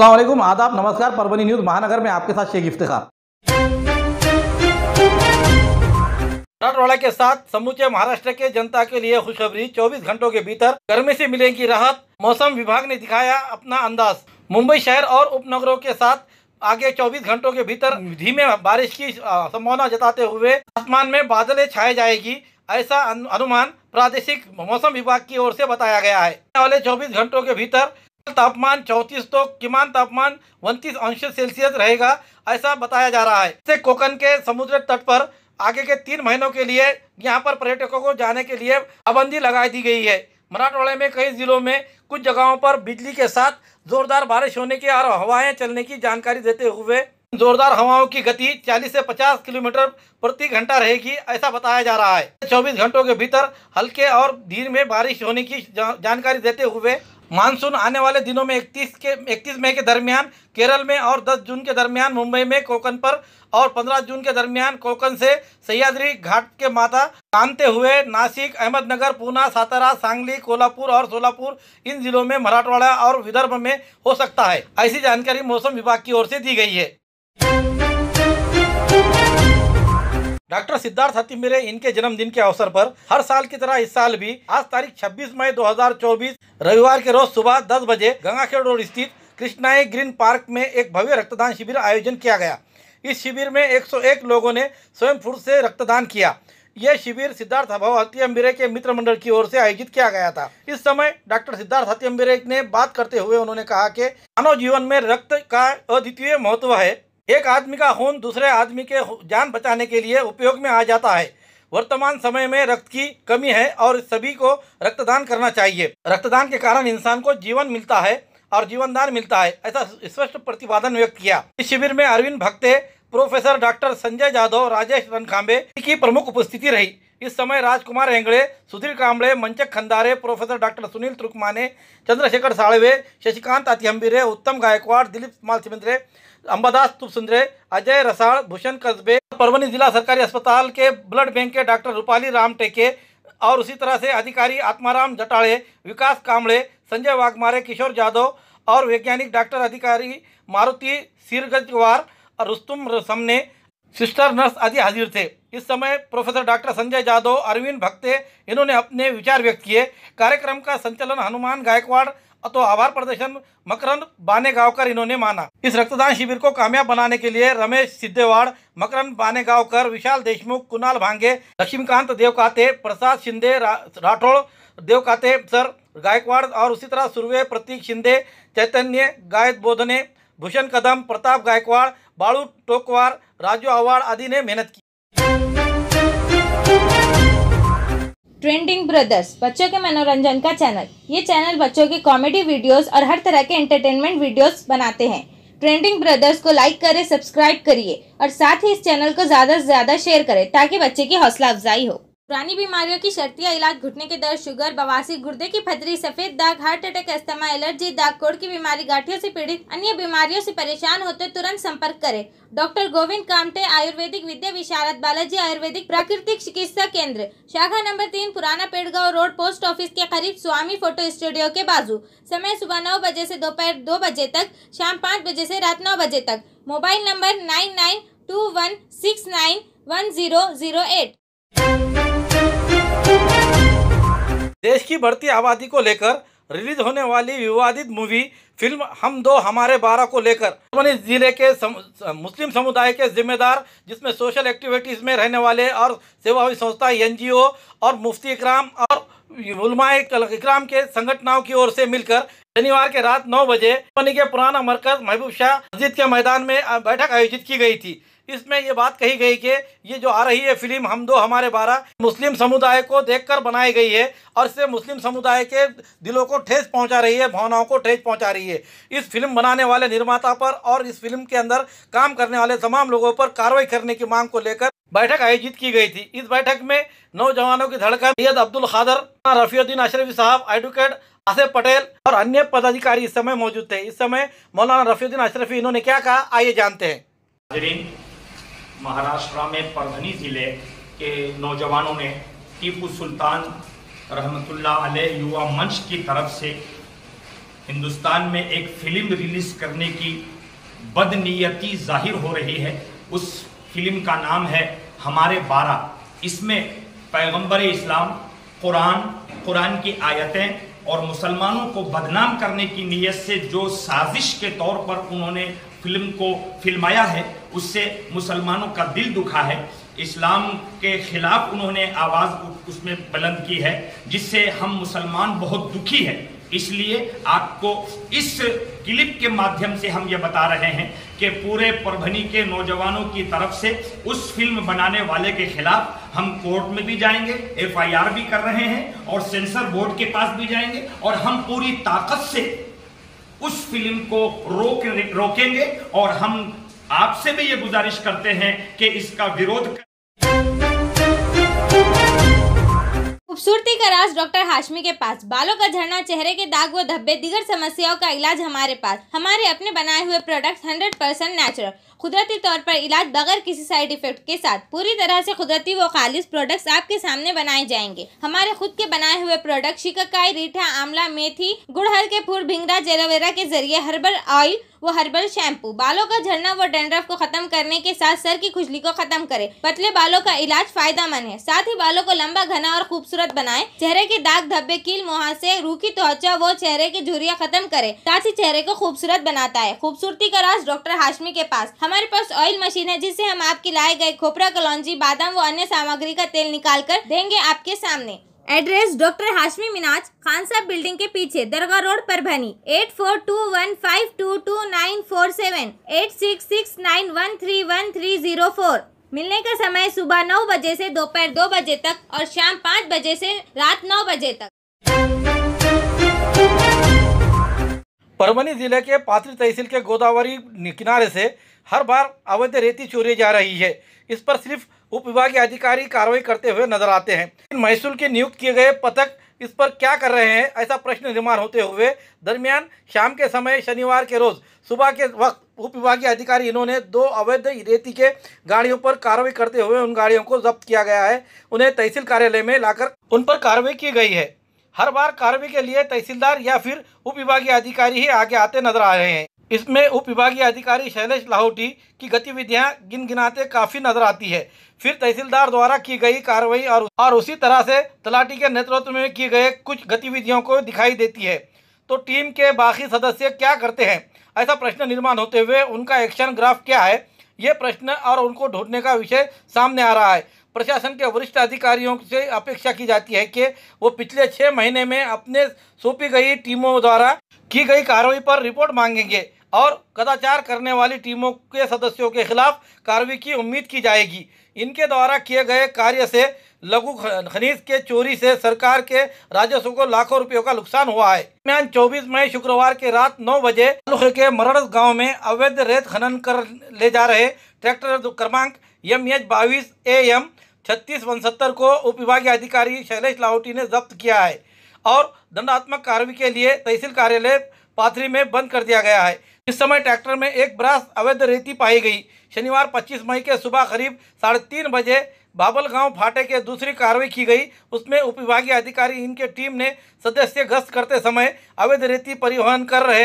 असलम आदाब नमस्कार परवनी न्यूज़ महानगर में आपके साथ शेख इफ्तार मराठवाड़ा के साथ समूचे महाराष्ट्र के जनता के लिए खुशखबरी 24 घंटों के भीतर गर्मी से मिलेगी राहत मौसम विभाग ने दिखाया अपना अंदाज मुंबई शहर और उपनगरों के साथ आगे 24 घंटों के भीतर धीमे बारिश की संभावना जताते हुए आसमान में बादलें छाए जाएगी ऐसा अनुमान प्रादेशिक मौसम विभाग की ओर से बताया गया है वाले 24 घंटों के भीतर तापमान 34 तो किमान तापमान 29 अंश सेल्सियस रहेगा ऐसा बताया जा रहा है इससे कोकन के समुद्र तट पर आगे के तीन महीनों के लिए यहाँ पर पर्यटकों को जाने के लिए पाबंदी लगा दी गई है मराठवाड़े में कई ज़िलों में कुछ जगहों पर बिजली के साथ ज़ोरदार बारिश होने की और हवाएं चलने की जानकारी देते हुए जोरदार हवाओं की गति 40 से 50 किलोमीटर प्रति घंटा रहेगी ऐसा बताया जा रहा है 24 घंटों के भीतर हल्के और धीरे में बारिश होने की जानकारी देते हुए मानसून आने वाले दिनों में 31 के 31 मई के दरमियान केरल में और 10 जून के दरमियान मुंबई में कोकन पर और 15 जून के दरमियान कोकन से सह्याद्री घाट के माता कामते हुए नासिक अहमदनगर पूना सातारा सांगली कोल्हापुर और सोलापुर इन जिलों में मराठवाड़ा और विदर्भ में हो सकता है ऐसी जानकारी मौसम विभाग की ओर से दी गई है डॉक्टर सिद्धार्थ हतिमिरे इनके जन्मदिन के अवसर पर हर साल की तरह इस साल भी आज तारीख 26 मई 2024 रविवार के रोज सुबह 10 बजे गंगाखेड़ रोड स्थित कृष्णाई ग्रीन पार्क में एक भव्य रक्तदान शिविर आयोजन किया गया इस शिविर में 101 लोगों ने स्वयं फूर्त से रक्तदान किया यह शिविर सिद्धार्थ अभाव अम्बिरे के मित्र मंडल की ओर से आयोजित किया गया था इस समय डॉक्टर सिद्धार्थ अम्बिरे ने बात करते हुए उन्होंने कहा कि मानव जीवन में रक्त का अद्वितीय महत्व है एक आदमी का खून दूसरे आदमी के जान बचाने के लिए उपयोग में आ जाता है वर्तमान समय में रक्त की कमी है और सभी को रक्तदान करना चाहिए रक्तदान के कारण इंसान को जीवन मिलता है और जीवनदान मिलता है ऐसा स्पष्ट प्रतिपादन व्यक्त किया इस शिविर में अरविंद भक्ते प्रोफेसर डॉक्टर संजय जाधव राजेश रणखांबे की प्रमुख उपस्थिति रही इस समय राजकुमार हेंगड़े सुधीर कांबड़े मंचक खंदारे प्रोफेसर डॉक्टर सुनील तुर्कमाने चंद्रशेखर साड़वे शशिकांत अतिहम्बिरे उत्तम गायकवाड़ दिलीप माल सिमिंद्रे अम्बादास तुपसुंदरे अजय रसाड़ भूषण कस्बे परवनी जिला सरकारी अस्पताल के ब्लड बैंक के डॉक्टर रूपाली राम टेके और उसी तरह से अधिकारी आत्माराम जटाड़े विकास कामड़े संजय वाघमारे किशोर जादव और वैज्ञानिक डॉक्टर अधिकारी मारुति सिरगजवार और रुस्तुम सामने सिस्टर नर्स आदि हाजिर थे इस समय प्रोफेसर डॉक्टर संजय जादव अरविंद भक्ते इन्होंने अपने विचार व्यक्त किए कार्यक्रम का संचालन हनुमान गायकवाड़ तो आभार प्रदर्शन मकरन बाने गाँव कर इन्होंने माना इस रक्तदान शिविर को कामयाब बनाने के लिए रमेश सिद्धेवाड़ मकरन बाने गाँव कर विशाल देशमुख कुणाल भांगे लक्ष्मीकांत देवकाते प्रसाद शिंदे रा, राठौड़ देवकाते सर गायकवाड़ और उसी तरह सुरवे प्रतीक शिंदे चैतन्य गाय बोधने भूषण कदम प्रताप गायकवाड़ बाड़ू टोकवार राजू आवाड़ आदि ने मेहनत की ट्रेंडिंग ब्रदर्स बच्चों के मनोरंजन का चैनल ये चैनल बच्चों के कॉमेडी वीडियोस और हर तरह के एंटरटेनमेंट वीडियोस बनाते हैं ट्रेंडिंग ब्रदर्स को लाइक करें सब्सक्राइब करिए और साथ ही इस चैनल को ज़्यादा से ज़्यादा शेयर करें ताकि बच्चे की हौसला अफजाई हो पुरानी बीमारियों की शर्तिया इलाज घुटने के दर्द शुगर बवासी गुर्दे की फदरी सफेद दाग हार्ट अटैक अस्थमा एलर्जी दाग कोड़ की बीमारी गाठियों से पीड़ित अन्य बीमारियों से परेशान होते तुरंत संपर्क करें डॉक्टर गोविंद कामटे आयुर्वेदिक विद्या विशारद बालाजी आयुर्वेदिक प्राकृतिक चिकित्सा केंद्र शाखा नंबर तीन पुराना पेड़गांव रोड पोस्ट ऑफिस के करीब स्वामी फोटो स्टूडियो के बाजू समय सुबह नौ बजे से दोपहर दो बजे तक शाम पाँच बजे से रात नौ बजे तक mobile number nine nine two one six nine one zero zero eight देश की बढ़ती आबादी को लेकर रिलीज होने वाली विवादित मूवी फिल्म हम दो हमारे बारह को लेकर जिले के सम, मुस्लिम समुदाय के जिम्मेदार जिसमें सोशल एक्टिविटीज़ में रहने वाले और सेवा संस्था एन और मुफ्ती इकराम और इकराम के संगठनाओं की ओर से मिलकर शनिवार के रात नौ बजे के पुराना मरकज महबूब शाह मस्जिद के मैदान में बैठक आयोजित की गई थी इसमें ये बात कही गई कि ये जो आ रही है फिल्म हम दो हमारे बारह मुस्लिम समुदाय को देखकर बनाई गई है और इससे मुस्लिम समुदाय के दिलों को ठेस पहुंचा रही है भावनाओं को ठेस पहुंचा रही है इस फिल्म बनाने वाले निर्माता पर और इस फिल्म के अंदर काम करने वाले तमाम लोगों पर कार्रवाई करने की मांग को लेकर बैठक आयोजित की गई थी इस बैठक में नौजवानों की धड़कन सैयद अब्दुल खादर रफीउद्दीन अशरफी साहब एडवोकेट आसिफ पटेल और अन्य पदाधिकारी इस समय मौजूद थे इस समय मौलाना रफीउद्दीन अशरफी इन्होंने क्या कहा आइए जानते हैं महाराष्ट्र में परभनी ज़िले के नौजवानों ने टीपू सुल्तान रहमतुल्ला अलैह युवा मंच की तरफ से हिंदुस्तान में एक फिल्म रिलीज़ करने की बदनीयति जाहिर हो रही है उस फिल्म का नाम है हमारे बारह इसमें पैगंबर इस्लाम कुरान कुरान की आयतें और मुसलमानों को बदनाम करने की नीयत से जो साजिश के तौर पर उन्होंने फिल्म को फिल्माया है उससे मुसलमानों का दिल दुखा है इस्लाम के खिलाफ उन्होंने आवाज़ उसमें बुलंद की है जिससे हम मुसलमान बहुत दुखी है इसलिए आपको इस क्लिप के माध्यम से हम ये बता रहे हैं कि पूरे परभनी के नौजवानों की तरफ से उस फिल्म बनाने वाले के खिलाफ हम कोर्ट में भी जाएंगे एफआईआर भी कर रहे हैं और सेंसर बोर्ड के पास भी जाएंगे और हम पूरी ताकत से उस फिल्म को रोक रोकेंगे और हम आपसे भी ये गुजारिश करते हैं कि इसका विरोध कर... खूबसूरती का राज डॉक्टर हाशमी के पास बालों का झड़ना चेहरे के दाग व धब्बे दिगर समस्याओं का इलाज हमारे पास हमारे अपने बनाए हुए प्रोडक्ट्स 100 परसेंट नेचुरल कुदरती तौर पर इलाज बगैर किसी साइड इफेक्ट के साथ पूरी तरह से कुदरती व खालिश प्रोडक्ट्स आपके सामने बनाए जाएंगे हमारे खुद के बनाए हुए प्रोडक्ट शिकाकाई रीठा आमला मेथी गुड़हल के फूल भिंगरा जेलोवेरा के जरिए हर्बल ऑयल वो हर्बल शैम्पू बालों का झड़ना व डेंड्रफ को खत्म करने के साथ सर की खुजली को खत्म करे पतले बालों का इलाज फायदा मंद है साथ ही बालों को लंबा घना और खूबसूरत बनाए चेहरे के दाग धब्बे कील मुहासे रूखी त्वचा वो चेहरे की झुरिया खत्म करे साथ ही चेहरे को खूबसूरत बनाता है खूबसूरती का राज डॉक्टर हाशमी के पास हम हमारे पास ऑयल मशीन है जिससे हम आपके लाए गए खोपरा कलौजी बादाम व अन्य सामग्री का तेल निकाल कर देंगे आपके सामने address doctor Hashmi Minaj Khan Sahab building के पीछे दरगाह रोड पर भनी eight four two one five two two nine four seven eight six six nine one three one three zero four मिलने का समय सुबह नौ बजे से दोपहर दो बजे तक और शाम पाँच बजे से रात नौ बजे तक परमनी जिले के पात्र तहसील के गोदावरी किनारे से हर बार अवैध रेती चोरी जा रही है इस पर सिर्फ उप विभागीय अधिकारी कार्रवाई करते हुए नजर आते हैं महसूल के नियुक्त किए गए पथक इस पर क्या कर रहे हैं ऐसा प्रश्न निर्माण होते हुए दरमियान शाम के समय शनिवार के रोज सुबह के वक्त उप विभागीय अधिकारी इन्होंने दो अवैध रेती के गाड़ियों पर कार्रवाई करते हुए उन गाड़ियों को जब्त किया गया है उन्हें तहसील कार्यालय में लाकर उन पर कार्रवाई की गई है हर बार कार्रवाई के लिए तहसीलदार या फिर उप विभागीय अधिकारी ही आगे आते नजर आ रहे हैं इसमें उप विभागीय अधिकारी शैलेश लाहौटी की गतिविधियां गिन गिनाते काफ़ी नजर आती है फिर तहसीलदार द्वारा की गई कार्रवाई और और उसी तरह से तलाटी के नेतृत्व में किए गए कुछ गतिविधियों को दिखाई देती है तो टीम के बाकी सदस्य क्या करते हैं ऐसा प्रश्न निर्माण होते हुए उनका एक्शन ग्राफ क्या है ये प्रश्न और उनको ढूंढने का विषय सामने आ रहा है प्रशासन के वरिष्ठ अधिकारियों से अपेक्षा की जाती है कि वो पिछले छः महीने में अपने सौंपी गई टीमों द्वारा की गई कार्रवाई पर रिपोर्ट मांगेंगे और कदाचार करने वाली टीमों के सदस्यों के खिलाफ कार्रवाई की उम्मीद की जाएगी इनके द्वारा किए गए कार्य से लघु खनिज के चोरी से सरकार के राजस्व को लाखों रुपयों का नुकसान हुआ है दरमियान चौबीस मई शुक्रवार के रात नौ बजे के मरण गांव में अवैध रेत खनन कर ले जा रहे ट्रैक्टर क्रमांक एम एच बाईस ए एम छत्तीस उनसत्तर को उप विभागीय अधिकारी शैलेश लाहौटी ने जब्त किया है और दंडात्मक कार्रवाई के लिए तहसील कार्यालय पाथरी में बंद कर दिया गया है इस समय ट्रैक्टर में एक ब्रास अवैध रेती पाई गई शनिवार 25 मई के सुबह करीब साढ़े तीन बजे बाबलगांव फाटे के दूसरी कार्रवाई की गई उसमें उप अधिकारी इनके टीम ने सदस्य गश्त करते समय अवैध रेती परिवहन कर रहे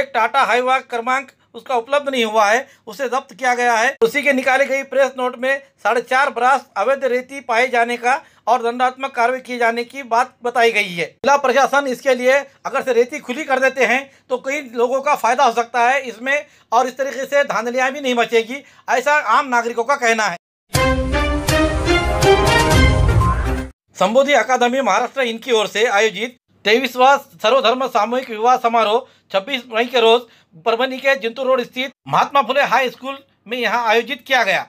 एक टाटा हाईवा क्रमांक उसका उपलब्ध नहीं हुआ है उसे जब्त किया गया है उसी के निकाली गई प्रेस नोट में साढ़े चार बरास अवैध रेती पाए जाने का और दंडात्मक कार्रवाई किए जाने की बात बताई गई है जिला प्रशासन इसके लिए अगर से रेती खुली कर देते हैं तो कई लोगों का फायदा हो सकता है इसमें और इस तरीके से धांधलियां भी नहीं बचेगी ऐसा आम नागरिकों का कहना है संबोधि अकादमी महाराष्ट्र इनकी ओर से आयोजित तेईसवा सर्वधर्म सामूहिक विवाह समारोह छब्बीस मई के रोज परभनी के जिंतू रोड स्थित महात्मा फुले हाई स्कूल में यहाँ आयोजित किया गया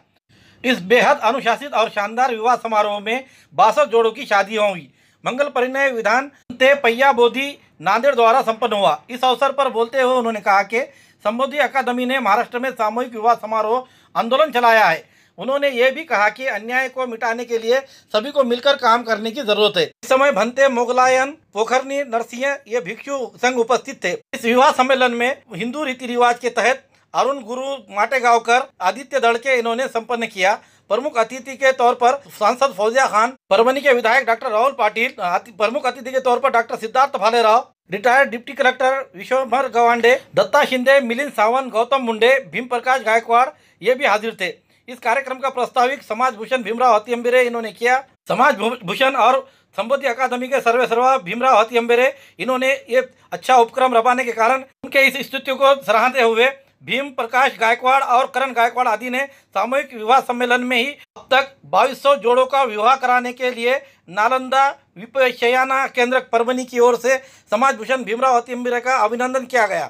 इस बेहद अनुशासित और शानदार विवाह समारोह में बासठ जोड़ों की शादी होगी मंगल परिणय विधान ते पैया बोधी नांदेड़ द्वारा संपन्न हुआ इस अवसर पर बोलते हुए उन्होंने कहा कि संबोधि अकादमी ने महाराष्ट्र में सामूहिक विवाह समारोह आंदोलन चलाया है उन्होंने ये भी कहा कि अन्याय को मिटाने के लिए सभी को मिलकर काम करने की जरूरत है इस समय भंते मोगलायन पोखरनी नरसिंह ये भिक्षु संघ उपस्थित थे इस विवाह सम्मेलन में हिंदू रीति रिवाज के तहत अरुण गुरु माटेगांवकर आदित्य दड़के इन्होंने संपन्न किया प्रमुख अतिथि के तौर पर सांसद फौजिया खान परमनी के विधायक डॉक्टर राहुल पाटिल प्रमुख अतिथि के तौर पर डॉक्टर सिद्धार्थ भाले राव रिटायर्ड डिप्टी कलेक्टर विश्वभर गवांडे दत्ता शिंदे मिलिंद सावंत गौतम मुंडे भीम प्रकाश गायकवाड़ ये भी हाजिर थे इस कार्यक्रम का प्रस्ताविक समाज भूषण भीमराव हती अम्बेरे इन्होंने किया समाज भूषण और संबोधि अकादमी के सर्वे सर्वा भीमराव हती अम्बेरे इन्होंने ये अच्छा उपक्रम रबाने के कारण उनके इस स्तुति को सराहते हुए भीम प्रकाश गायकवाड़ और करण गायकवाड़ आदि ने सामूहिक विवाह सम्मेलन में ही अब तक 2200 जोड़ों का विवाह कराने के लिए नालंदा विपयाना केंद्र परमनी की ओर से समाज भूषण भीमराव अतिम्बिर का अभिनंदन किया गया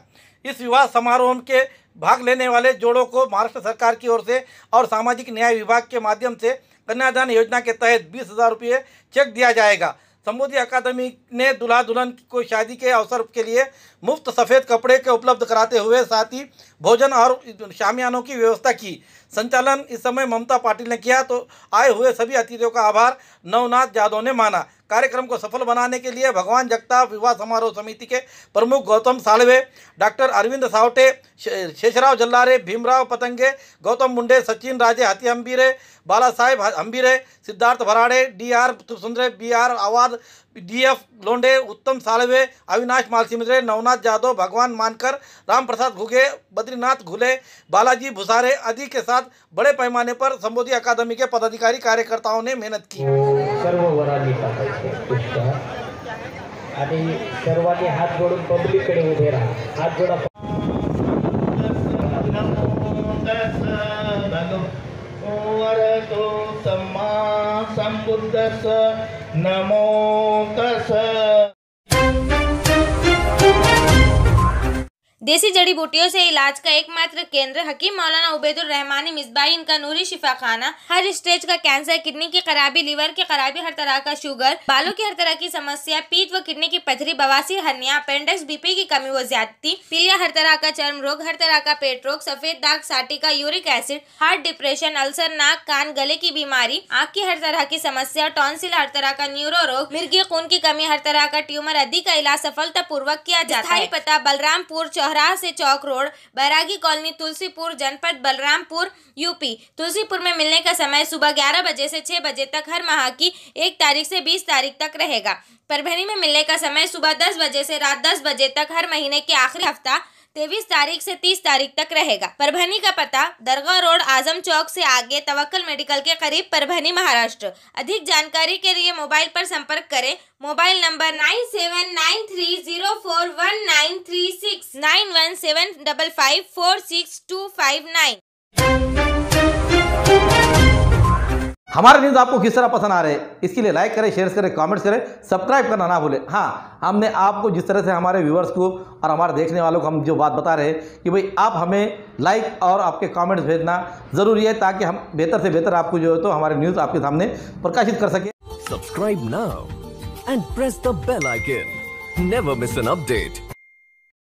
इस विवाह समारोह के भाग लेने वाले जोड़ों को महाराष्ट्र सरकार की ओर से और सामाजिक न्याय विभाग के माध्यम से कन्यादान योजना के तहत बीस हज़ार रुपये चेक दिया जाएगा संबोधि अकादमी ने दुल्हा दुल्हन को शादी के अवसर के लिए मुफ्त सफ़ेद कपड़े के उपलब्ध कराते हुए साथ ही भोजन और शामियानों की व्यवस्था की संचालन इस समय ममता पाटिल ने किया तो आए हुए सभी अतिथियों का आभार नवनाथ यादव ने माना कार्यक्रम को सफल बनाने के लिए भगवान जगताप विवाह समारोह समिति के प्रमुख Gautam Salve doctor Arvind Savte Shesharao Jallare Bhimrao Patange Gautam Munde Sachin Raje Hathi Hambire Bala Saheb Hambire Siddharth Bharade D R Sundare B R Awad D F Londe Uttam Salve Avinash मालसिमरे Navnath Jadav भगवान मानकर राम प्रसाद घुगे बद्रीनाथ घुले बालाजी भुसारे आदि के साथ बड़े पैमाने पर संबोधि अकादमी के पदाधिकारी कार्यकर्ताओं ने मेहनत की सर्वानी हाथ जोड़ पब्लिक कड़े उभे रहा हाथ जोडा नमो तस देसी जड़ी बूटियों से इलाज का एकमात्र केंद्र हकीम मौलाना उबैदुर रहमानी मिसबाई इनका नूरी शिफा खाना हर स्टेज का कैंसर किडनी की खराबी लीवर की खराबी हर तरह का शुगर बालों की हर तरह की समस्या पीत व किडनी की पथरी बवासी हरिया अपेंडिक्स बीपी की कमी व ज्यादती पीलिया हर तरह का चर्म रोग हर तरह का पेट रोग सफेद दाग sciatica uric acid heart depression ulcer नाक कान गले की बीमारी आँख की हर तरह की समस्या टॉन्सिल हर तरह का न्यूरो रोग मिर्गी खून की कमी हर तरह का ट्यूमर आदि का इलाज सफलता पूर्वक किया जाता है पता बलरामपुर चौह चौराहा से चौक रोड बैरागी कॉलोनी तुलसीपुर जनपद बलरामपुर यूपी तुलसीपुर में मिलने का समय सुबह ग्यारह बजे से छः बजे तक हर माह की एक तारीख से बीस तारीख तक रहेगा परभनी में मिलने का समय सुबह दस बजे से रात दस बजे तक हर महीने के आखिरी हफ्ता तेईस तारीख से तीस तारीख तक रहेगा परभनी का पता दरगाह रोड आजम चौक से आगे तवक्ल मेडिकल के करीब परभनी महाराष्ट्र अधिक जानकारी के लिए मोबाइल पर संपर्क करें mobile number nine seven nine three zero four one nine three six nine one seven double five four six two five nine हमारे न्यूज़ आपको किस तरह पसंद आ रहे हैं इसके लिए लाइक करें शेयर करें कमेंट्स करें सब्सक्राइब करना ना भूले हाँ हमने आपको जिस तरह से हमारे व्यूवर्स को और हमारे देखने वालों को हम जो बात बता रहे हैं कि भाई आप हमें लाइक और आपके कमेंट्स भेजना ज़रूरी है ताकि हम बेहतर से बेहतर आपको जो है तो हमारे न्यूज़ आपके सामने प्रकाशित कर सके सब्सक्राइब ना and press the bell icon never miss an update